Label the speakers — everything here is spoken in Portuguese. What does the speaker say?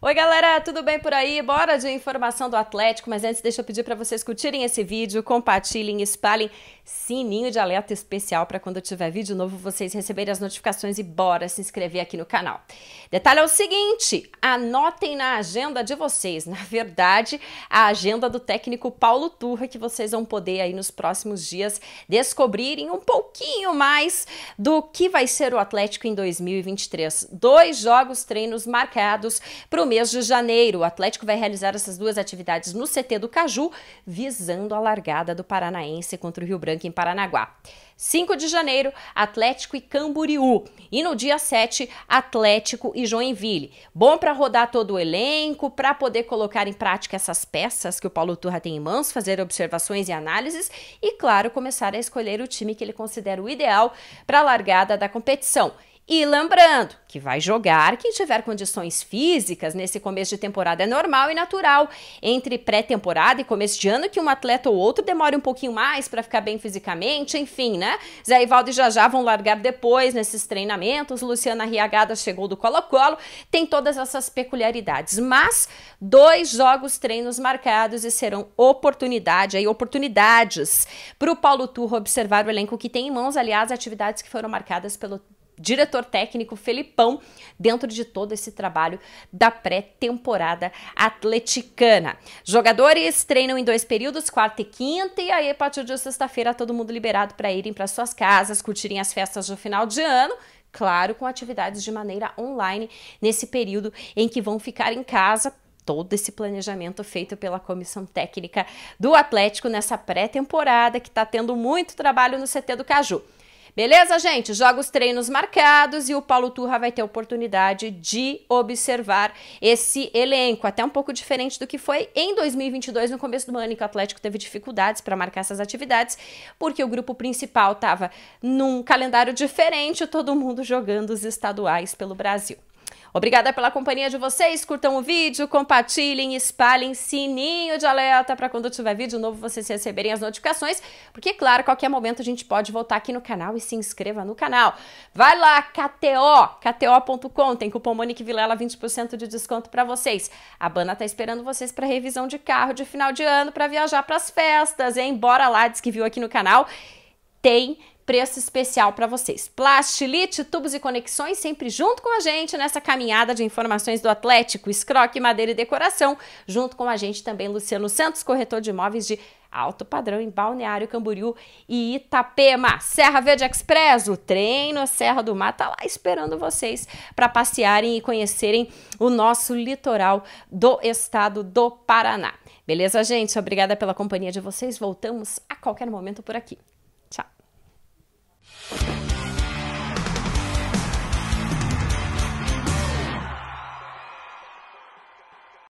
Speaker 1: Oi, galera, tudo bem por aí? Bora de informação do Atlético, mas antes deixa eu pedir para vocês curtirem esse vídeo, compartilhem, espalhem sininho de alerta especial para quando tiver vídeo novo vocês receberem as notificações e bora se inscrever aqui no canal. Detalhe é o seguinte, anotem na agenda de vocês, na verdade, a agenda do técnico Paulo Turra que vocês vão poder aí nos próximos dias descobrirem um pouquinho mais do que vai ser o Atlético em 2023. Dois jogos treinos marcados para o mês de janeiro. O Atlético vai realizar essas duas atividades no CT do Caju, visando a largada do Paranaense contra o Rio Branco em Paranaguá. 5 de janeiro, Atlético e Camboriú. E no dia 7, Atlético e Joinville. Bom para rodar todo o elenco, para poder colocar em prática essas peças que o Paulo Turra tem em mãos, fazer observações e análises e, claro, começar a escolher o time que ele considera o ideal para a largada da competição. E lembrando que vai jogar quem tiver condições físicas nesse começo de temporada é normal e natural. Entre pré-temporada e começo de ano, que um atleta ou outro demore um pouquinho mais para ficar bem fisicamente, enfim, né? Zé Ivaldo e Jajá vão largar depois nesses treinamentos. Luciana Riagada chegou do Colo-Colo. Tem todas essas peculiaridades. Mas dois jogos treinos marcados e serão oportunidade, aí oportunidades para o Paulo Turro observar o elenco que tem em mãos, aliás, atividades que foram marcadas pelo diretor técnico Felipão dentro de todo esse trabalho da pré-temporada atleticana. Jogadores treinam em dois períodos, quarta e quinta, e aí a partir de sexta-feira todo mundo liberado para irem para suas casas, curtirem as festas do final de ano claro, com atividades de maneira online nesse período em que vão ficar em casa. Todo esse planejamento feito pela comissão técnica do Atlético nessa pré-temporada que está tendo muito trabalho no CT do Caju. Beleza, gente? Jogos treinos marcados e o Paulo Turra vai ter oportunidade de observar esse elenco, até um pouco diferente do que foi em 2022, no começo do ano, em que o Atlético teve dificuldades para marcar essas atividades, porque o grupo principal estava num calendário diferente, todo mundo jogando os estaduais pelo Brasil. Obrigada pela companhia de vocês. Curtam o vídeo, compartilhem, espalhem sininho de alerta para quando tiver vídeo novo vocês receberem as notificações, porque claro, qualquer momento a gente pode voltar aqui no canal e se inscreva no canal. Vai lá KTO, kto.com, tem cupom Monique Vilela 20% de desconto para vocês. A Bana tá esperando vocês para revisão de carro de final de ano para viajar para as festas, hein? Bora lá, diz que viu aqui no canal tem preço especial para vocês. Plastilite, tubos e conexões sempre junto com a gente nessa caminhada de informações do Atlético, escroque, madeira e decoração, junto com a gente também Luciano Santos, corretor de imóveis de alto padrão em Balneário Camboriú e Itapema. Serra Verde Express, o trem Serra do Mar tá lá esperando vocês para passearem e conhecerem o nosso litoral do estado do Paraná. Beleza, gente? Obrigada pela companhia de vocês. Voltamos a qualquer momento por aqui.